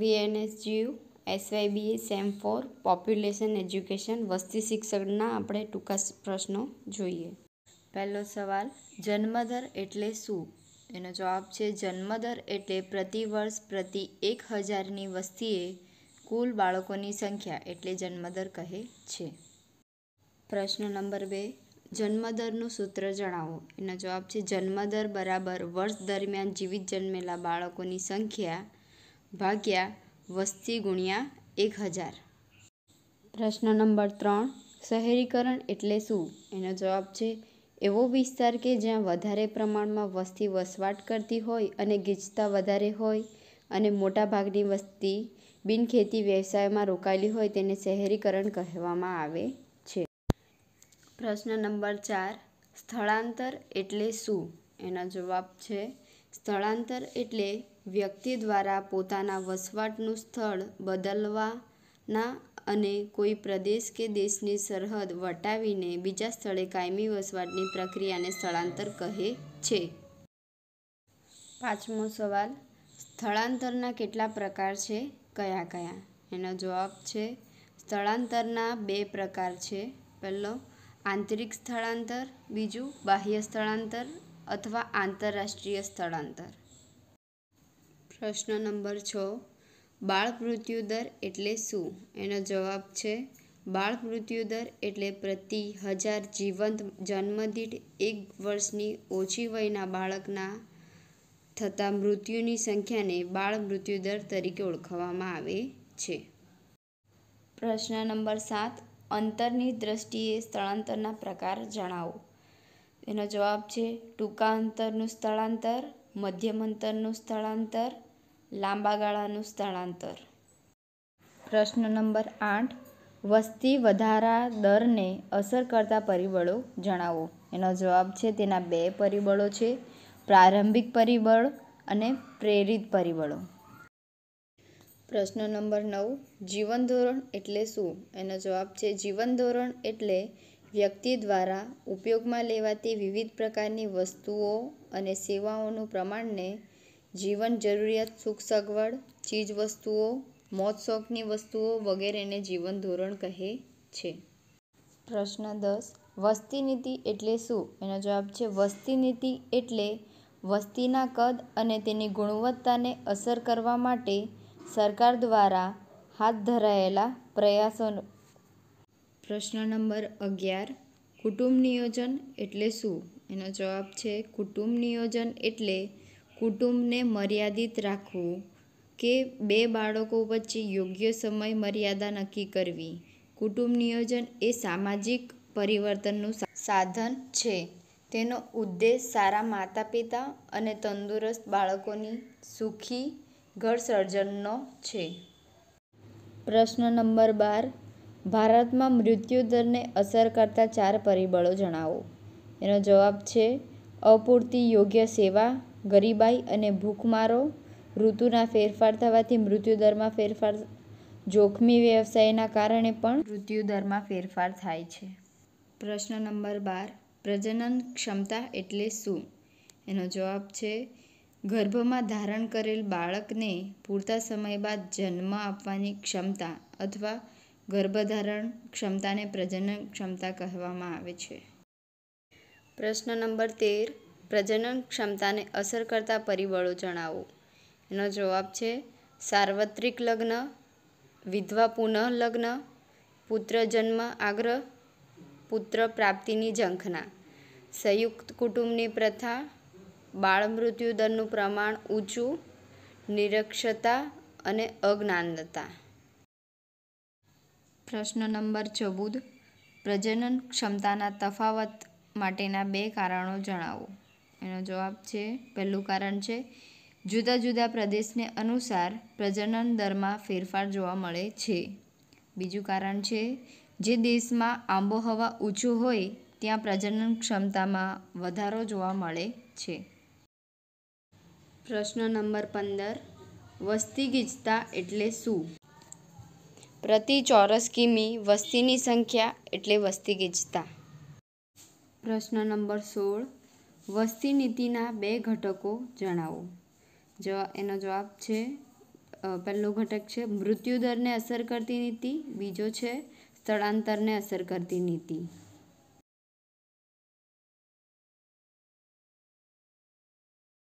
VNS GU SYBA sem four population education વસ્તી શિક્ષણના આપણે ટૂંકા પ્રશ્નો જોઈએ પહેલો સવાલ જન્મદર એટલે શું એનો જવાબ છે જન્મદર એટલે પ્રતિ વર્ષ પ્રતિ એક હજારની વસ્તીએ કુલ બાળકોની સંખ્યા એટલે જન્મદર કહે છે પ્રશ્ન નંબર બે જન્મદરનું સૂત્ર જણાવો એનો જવાબ છે જન્મદર બરાબર વર્ષ દરમિયાન જીવિત જન્મેલા બાળકોની સંખ્યા ભાગ્યા વસ્તી ગુણ્યા એક હજાર પ્રશ્ન નંબર ત્રણ શહેરીકરણ એટલે શું એનો જવાબ છે એવો વિસ્તાર કે જ્યાં વધારે પ્રમાણમાં વસ્તી વસવાટ કરતી હોય અને ગીચતા વધારે હોય અને મોટાભાગની વસ્તી બિનખેતી વ્યવસાયમાં રોકાયેલી હોય તેને શહેરીકરણ કહેવામાં આવે છે પ્રશ્ન નંબર ચાર સ્થળાંતર એટલે શું એનો જવાબ છે સ્થળાંતર એટલે વ્યક્તિ દ્વારા પોતાના વસવાટનું સ્થળ બદલવાના અને કોઈ પ્રદેશ કે દેશની સરહદ વટાવીને બીજા સ્થળે કાયમી વસવાટની પ્રક્રિયાને સ્થળાંતર કહે છે પાંચમો સવાલ સ્થળાંતરના કેટલા પ્રકાર છે કયા કયા એનો જવાબ છે સ્થળાંતરના બે પ્રકાર છે પહેલો આંતરિક સ્થળાંતર બીજું બાહ્ય સ્થળાંતર અથવા આંતરરાષ્ટ્રીય સ્થળાંતર પ્રશ્ન નંબર છ બાળ મૃત્યુદર એટલે શું એનો જવાબ છે બાળ મૃત્યુદર એટલે પ્રતિ હજાર જીવંત જન્મદીઠ એક વર્ષની ઓછી વયના બાળકના થતા મૃત્યુની સંખ્યાને બાળ મૃત્યુદર તરીકે ઓળખવામાં આવે છે પ્રશ્ન નંબર સાત અંતરની દ્રષ્ટિએ સ્થળાંતરના પ્રકાર જણાવો એનો જવાબ છે ટૂંકા અંતરનું સ્થળાંતર મધ્યમ અંતરનું સ્થળાંતર લાંબા ગાળાનું સ્થળાંતર પ્રશ્ન નંબર આઠ વસ્તી વધારા દરને અસર કરતા પરિબળો જણાવો એનો જવાબ છે તેના બે પરિબળો છે પ્રારંભિક પરિબળ અને પ્રેરિત પરિબળો પ્રશ્ન નંબર નવ જીવન ધોરણ એટલે શું એનો જવાબ છે જીવન ધોરણ એટલે વ્યક્તિ દ્વારા ઉપયોગમાં લેવાતી વિવિધ પ્રકારની વસ્તુઓ અને સેવાઓનું પ્રમાણને જીવન જરૂરિયાત સુખ સગવડ ચીજ વસ્તુઓ મોત શોખની વસ્તુઓ વગેરેને જીવન ધોરણ કહે છે પ્રશ્ન દસ વસ્તી નીતિ એટલે શું એનો જવાબ છે વસ્તી નીતિ એટલે વસ્તીના કદ અને તેની ગુણવત્તાને અસર કરવા માટે સરકાર દ્વારા હાથ ધરાયેલા પ્રયાસો પ્રશ્ન નંબર અગિયાર કુટુંબ નિયોજન એટલે શું એનો જવાબ છે કુટુંબ નિયોજન એટલે કુટુંબને મર્યાદિત રાખવું કે બે બાળકો વચ્ચે યોગ્ય સમય મર્યાદા નક્કી કરવી કુટુંબ નિયોજન એ સામાજિક પરિવર્તનનું સાધન છે તેનો ઉદ્દેશ સારા માતા પિતા અને તંદુરસ્ત બાળકોની સુખી ઘર સર્જનનો છે પ્રશ્ન નંબર બાર ભારતમાં મૃત્યુ દરને અસર કરતા ચાર પરિબળો જણાવો એનો જવાબ છે અપૂરતી યોગ્ય સેવા ગરીબાઈ અને ભૂખમારો ઋતુના ફેરફાર થવાથી મૃત્યુદરમાં ફેરફાર જોખમી વ્યવસાયના કારણે પણ મૃત્યુદરમાં ફેરફાર થાય છે પ્રશ્ન નંબર બાર પ્રજનન ક્ષમતા એટલે શું એનો જવાબ છે ગર્ભમાં ધારણ કરેલ બાળકને પૂરતા સમય બાદ જન્મ આપવાની ક્ષમતા અથવા ગર્ભધારણ ક્ષમતાને પ્રજનન ક્ષમતા કહેવામાં આવે છે પ્રશ્ન નંબર તેર પ્રજનન ક્ષમતાને અસર કરતા પરિબળો જણાવો એનો જવાબ છે સાર્વત્રિક લગ્ન વિધવા પુનઃ લગ્ન પુત્ર જન્મ આગ્રહ પુત્ર પ્રાપ્તિની ઝંખના સંયુક્ત કુટુંબની પ્રથા બાળ મૃત્યુદરનું પ્રમાણ ઊંચું નિરક્ષતા અને અજ્ઞાનતા પ્રશ્ન નંબર ચૌદ પ્રજનન ક્ષમતાના તફાવત માટેના બે કારણો જણાવો એનો જવાબ છે પહેલું કારણ છે જુદા જુદા પ્રદેશને અનુસાર પ્રજનન દરમાં ફેરફાર જોવા મળે છે બીજું કારણ છે જે દેશમાં આબોહવા ઊંચું હોય ત્યાં પ્રજનન ક્ષમતામાં વધારો જોવા મળે છે પ્રશ્ન નંબર પંદર વસ્તી ગીચતા એટલે શું પ્રતિ ચોરસ કિમી વસ્તીની સંખ્યા એટલે વસ્તી ગીચતા પ્રશ્ન નંબર સોળ વસ્તી નીતિના બે ઘટકો જણાવો જ એનો જવાબ છે પહેલો ઘટક છે મૃત્યુદરને અસર કરતી નીતિ બીજો છે સ્થળાંતરને અસર કરતી નીતિ